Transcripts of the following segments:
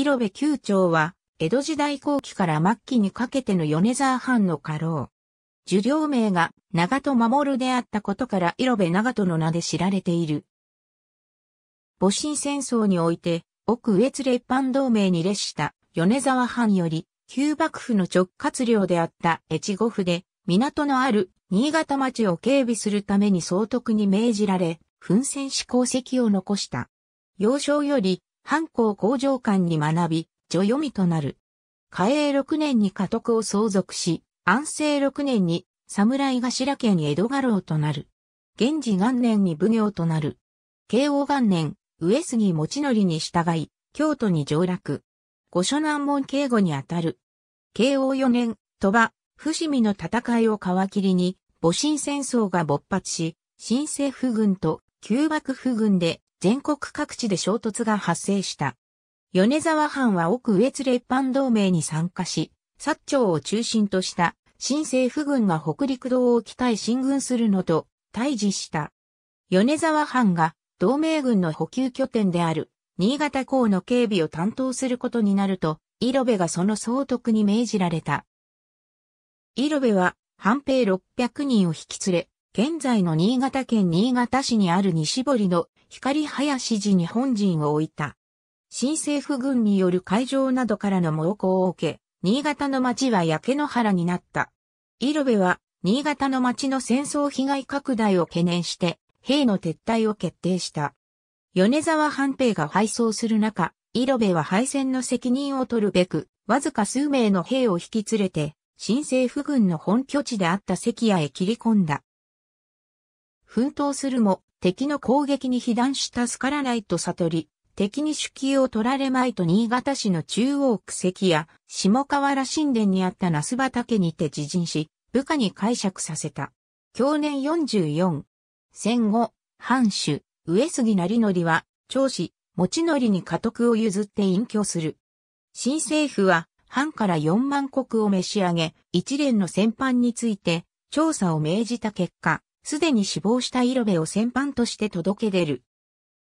広部九丁は、江戸時代後期から末期にかけての米沢藩の家老。受領名が長戸守であったことから広部長戸の名で知られている。戊辰戦争において、奥越列藩同盟に列した米沢藩より、旧幕府の直轄領であった越後府で、港のある新潟町を警備するために総督に命じられ、奮戦し功績を残した。幼少より藩校工場館に学び、女読みとなる。嘉永6年に家督を相続し、安政6年に侍頭家に江戸家老となる。源氏元年に奉行となる。慶応元年、上杉持則に従い、京都に上洛。御所南門警護にあたる。慶応4年、鳥羽、伏見の戦いを皮切りに、戊辰戦争が勃発し、新政府軍と旧幕府軍で全国各地で衝突が発生した。米沢藩は奥上津列藩同盟に参加し、薩長を中心とした新政府軍が北陸道を北へ進軍するのと対峙した。米沢藩が同盟軍の補給拠点である新潟港の警備を担当することになると、イロベがその総督に命じられた。イロベは、藩兵600人を引き連れ、現在の新潟県新潟市にある西堀の光林寺に本陣を置いた。新政府軍による会場などからの猛攻を受け、新潟の町は焼け野原になった。イルベは、新潟の町の戦争被害拡大を懸念して、兵の撤退を決定した。米沢半兵が敗走する中、イロベは敗戦の責任を取るべく、わずか数名の兵を引き連れて、新政府軍の本拠地であった関屋へ切り込んだ。奮闘するも、敵の攻撃に被弾し助からないと悟り、敵に主記を取られまいと新潟市の中央区関や下河原神殿にあった那須畑にて自陣し、部下に解釈させた。去年44。戦後、藩主、上杉成則は、長子、持ち則に家督を譲って隠居する。新政府は、藩から4万国を召し上げ、一連の戦犯について、調査を命じた結果、すでに死亡したイロベを戦犯として届け出る。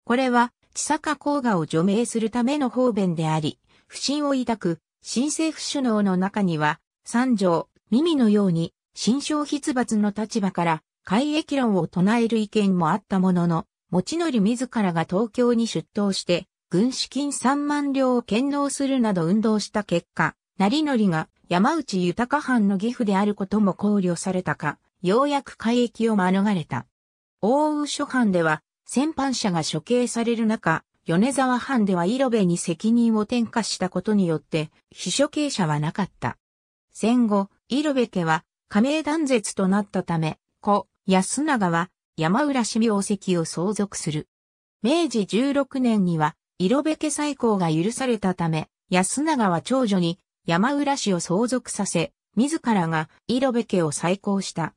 これは、千坂甲賀を除名するための方便であり、不信を抱く、新政府首脳の中には、三条、耳のように、新商筆罰の立場から、海益論を唱える意見もあったものの、持り自らが東京に出頭して、軍資金3万両を献納するなど運動した結果、成りが山内豊藩の義父であることも考慮されたか、ようやく海域を免れた。大宇諸藩では、戦犯者が処刑される中、米沢藩では色部に責任を転嫁したことによって、被処刑者はなかった。戦後、色部家は、加盟断絶となったため、子、安永は、山浦市名跡を相続する。明治16年には、色部家再興が許されたため、安永は長女に山浦氏を相続させ、自らが色部家を再興した。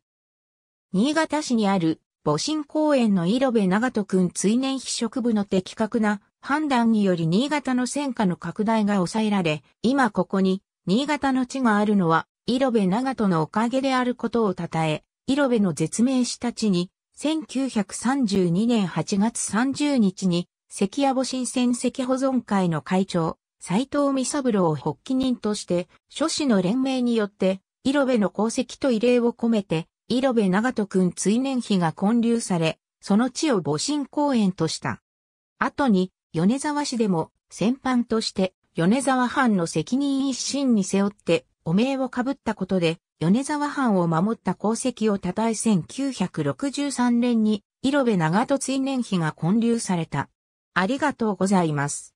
新潟市にある母親公園の色部長人くん追年秘植部の的確な判断により新潟の戦火の拡大が抑えられ、今ここに新潟の地があるのは、色部長人のおかげであることを称え、色部の絶命した地に、1932年8月30日に、関屋母親戦跡保存会の会長、斎藤美三郎を発起人として、諸氏の連名によって、色部の功績と異例を込めて、色部長門くん追年碑が建立され、その地を母神公園とした。後に、米沢市でも、戦犯として、米沢藩の責任一心に背負って、汚名をかぶったことで、米沢藩を守った功績を称え1963年に、色部長門追年碑が建立された。ありがとうございます。